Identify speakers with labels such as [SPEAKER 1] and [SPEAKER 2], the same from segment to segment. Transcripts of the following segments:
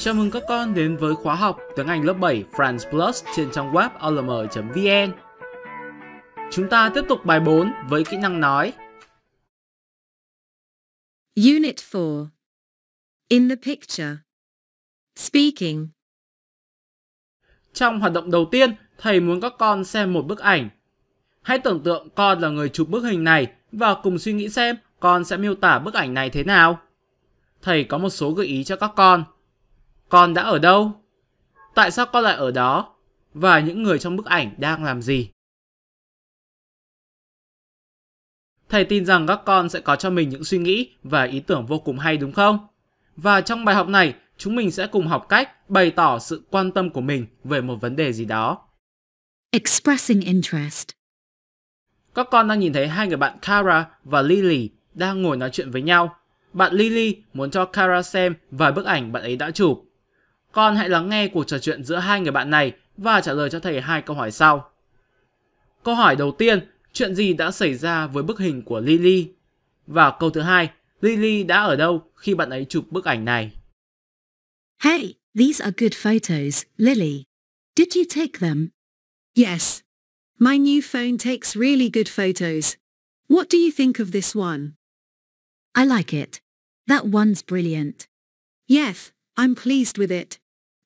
[SPEAKER 1] Chào mừng các con đến với khóa học tiếng Anh lớp 7 France Plus trên trang web olm.vn. Chúng ta tiếp tục bài 4 với kỹ năng nói.
[SPEAKER 2] Unit 4. In the picture.
[SPEAKER 1] Speaking. Trong hoạt động đầu tiên, thầy muốn các con xem một bức ảnh. Hãy tưởng tượng con là người chụp bức hình này và cùng suy nghĩ xem con sẽ miêu tả bức ảnh này thế nào. Thầy có một số gợi ý cho các con. Con đã ở đâu? Tại sao con lại ở đó? Và những người trong bức
[SPEAKER 2] ảnh đang làm gì? Thầy tin rằng các
[SPEAKER 1] con sẽ có cho mình những suy nghĩ và ý tưởng vô cùng hay đúng không? Và trong bài học này, chúng mình sẽ cùng học cách bày tỏ sự quan tâm của mình về một vấn đề gì đó. Expressing interest. Các con đang nhìn thấy hai người bạn Kara và Lily đang ngồi nói chuyện với nhau. Bạn Lily muốn cho Kara xem vài bức ảnh bạn ấy đã chụp. Con hãy lắng nghe cuộc trò chuyện giữa hai người bạn này và trả lời cho thầy hai câu hỏi sau. Câu hỏi đầu tiên, chuyện gì đã xảy ra với bức hình của Lily? Và câu thứ hai, Lily đã ở đâu khi bạn ấy chụp bức ảnh này?
[SPEAKER 3] Hey, these are good photos, Lily. Did you take them? Yes. My new phone takes really good photos. What do you think of this one? I like it. That one's brilliant. Yes, I'm pleased with it.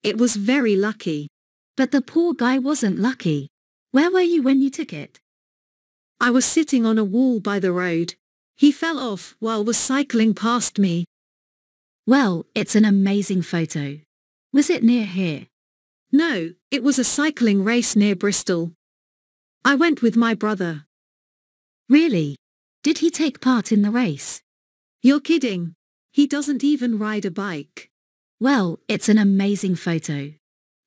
[SPEAKER 3] It was very lucky. But the poor guy wasn't lucky. Where were you when you took it? I was sitting on a wall by the road. He fell off while was cycling past me. Well, it's an amazing photo. Was it near here? No, it was a cycling race near Bristol. I went with my brother. Really? Did he take part in the race? You're kidding. He doesn't even ride a bike. Well, it's an amazing photo.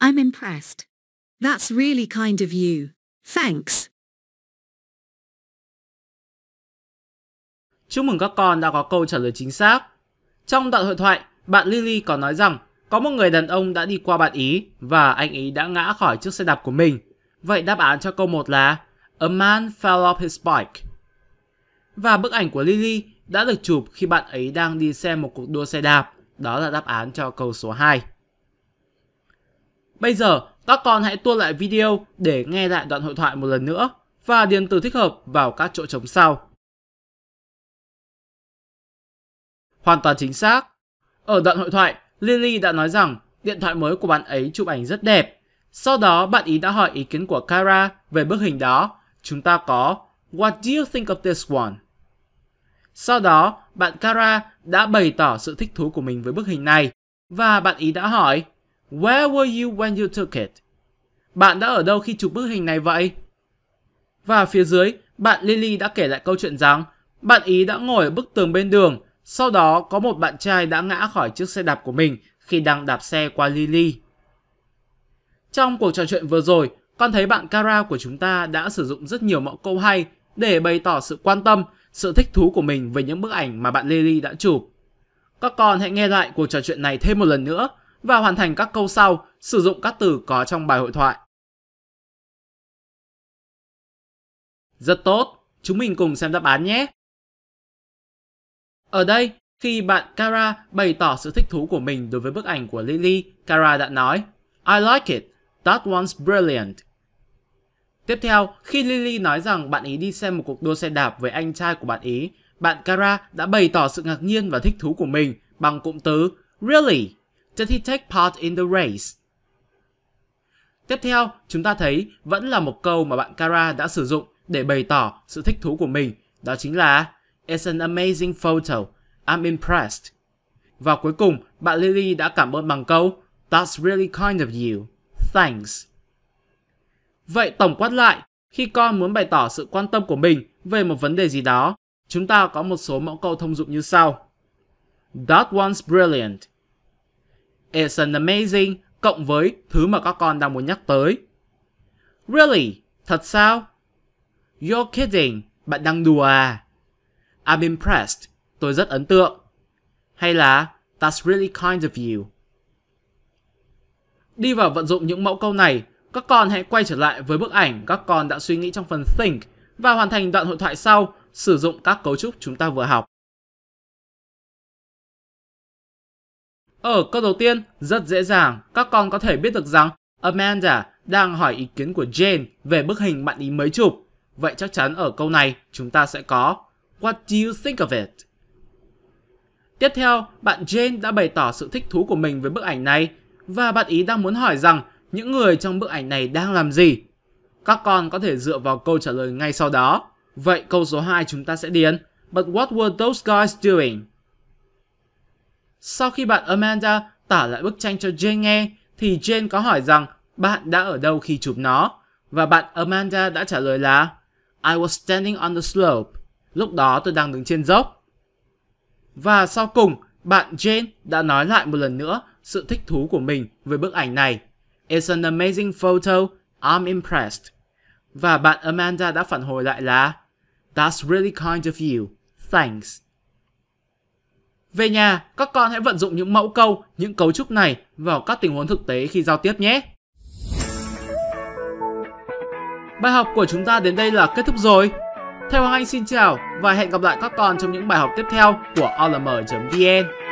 [SPEAKER 3] I'm impressed. That's really kind of
[SPEAKER 2] you. Thanks.
[SPEAKER 1] Chúc mừng các con đã có câu trả lời chính xác. Trong đoạn hội thoại, bạn Lily còn nói rằng có một người đàn ông đã đi qua bạn ý và anh ấy đã ngã khỏi chiếc xe đạp của mình. Vậy đáp án cho câu 1 là A man fell off his bike. Và bức ảnh của Lily đã được chụp khi bạn ấy đang đi xem một cuộc đua xe đạp. Đó là đáp án cho câu số 2. Bây giờ, các con hãy tua lại video để nghe lại đoạn hội thoại một lần nữa và điền từ thích hợp vào các chỗ trống sau. Hoàn toàn chính xác. Ở đoạn hội thoại, Lily đã nói rằng điện thoại mới của bạn ấy chụp ảnh rất đẹp. Sau đó, bạn ý đã hỏi ý kiến của Kara về bức hình đó. Chúng ta có What do you think of this one? Sau đó, bạn Kara đã bày tỏ sự thích thú của mình với bức hình này và bạn ý đã hỏi Where were you when you took it? Bạn đã ở đâu khi chụp bức hình này vậy? Và phía dưới, bạn Lily đã kể lại câu chuyện rằng bạn ý đã ngồi ở bức tường bên đường, sau đó có một bạn trai đã ngã khỏi chiếc xe đạp của mình khi đang đạp xe qua Lily. Trong cuộc trò chuyện vừa rồi, con thấy bạn Kara của chúng ta đã sử dụng rất nhiều mẫu câu hay để bày tỏ sự quan tâm sự thích thú của mình về những bức ảnh mà bạn Lily đã chụp. Các con hãy nghe lại cuộc trò chuyện này thêm một lần nữa và hoàn thành các câu sau sử dụng các từ có trong bài hội thoại.
[SPEAKER 2] Rất tốt, chúng mình cùng xem đáp án nhé.
[SPEAKER 1] Ở đây, khi bạn Kara bày tỏ sự thích thú của mình đối với bức ảnh của Lily, Kara đã nói I like it, that one's brilliant. Tiếp theo, khi Lily nói rằng bạn ý đi xem một cuộc đua xe đạp với anh trai của bạn ý, bạn Kara đã bày tỏ sự ngạc nhiên và thích thú của mình bằng cụm từ Really? Did he take part in the race? Tiếp theo, chúng ta thấy vẫn là một câu mà bạn Kara đã sử dụng để bày tỏ sự thích thú của mình, đó chính là It's an amazing photo. I'm impressed. Và cuối cùng, bạn Lily đã cảm ơn bằng câu That's really kind of you. Thanks. Vậy tổng quát lại, khi con muốn bày tỏ sự quan tâm của mình về một vấn đề gì đó, chúng ta có một số mẫu câu thông dụng như sau. That one's brilliant. It's an amazing cộng với thứ mà các con đang muốn nhắc tới. Really? Thật sao? You're kidding. Bạn đang đùa à? I'm impressed. Tôi rất ấn tượng. Hay là That's really kind of you. Đi vào vận dụng những mẫu câu này các con hãy quay trở lại với bức ảnh các con đã suy nghĩ trong phần Think và hoàn thành đoạn hội thoại sau sử dụng các cấu trúc chúng
[SPEAKER 2] ta vừa học. Ở câu đầu tiên,
[SPEAKER 1] rất dễ dàng, các con có thể biết được rằng Amanda đang hỏi ý kiến của Jane về bức hình bạn ý mới chụp. Vậy chắc chắn ở câu này chúng ta sẽ có What do you think of it? Tiếp theo, bạn Jane đã bày tỏ sự thích thú của mình với bức ảnh này và bạn ý đang muốn hỏi rằng những người trong bức ảnh này đang làm gì? Các con có thể dựa vào câu trả lời ngay sau đó. Vậy câu số 2 chúng ta sẽ điền But what were those guys doing? Sau khi bạn Amanda tả lại bức tranh cho Jane nghe, thì Jane có hỏi rằng bạn đã ở đâu khi chụp nó? Và bạn Amanda đã trả lời là I was standing on the slope. Lúc đó tôi đang đứng trên dốc. Và sau cùng, bạn Jane đã nói lại một lần nữa sự thích thú của mình với bức ảnh này. It's an amazing photo. I'm impressed. Và bạn Amanda đã phản hồi lại là That's really kind of you. Thanks. Về nhà, các con hãy vận dụng những mẫu câu, những cấu trúc này vào các tình huống thực tế khi giao tiếp nhé. Bài học của chúng ta đến đây là kết thúc rồi. Thầy Hoàng Anh xin chào và hẹn gặp lại các con trong những bài học tiếp theo của olm.vn.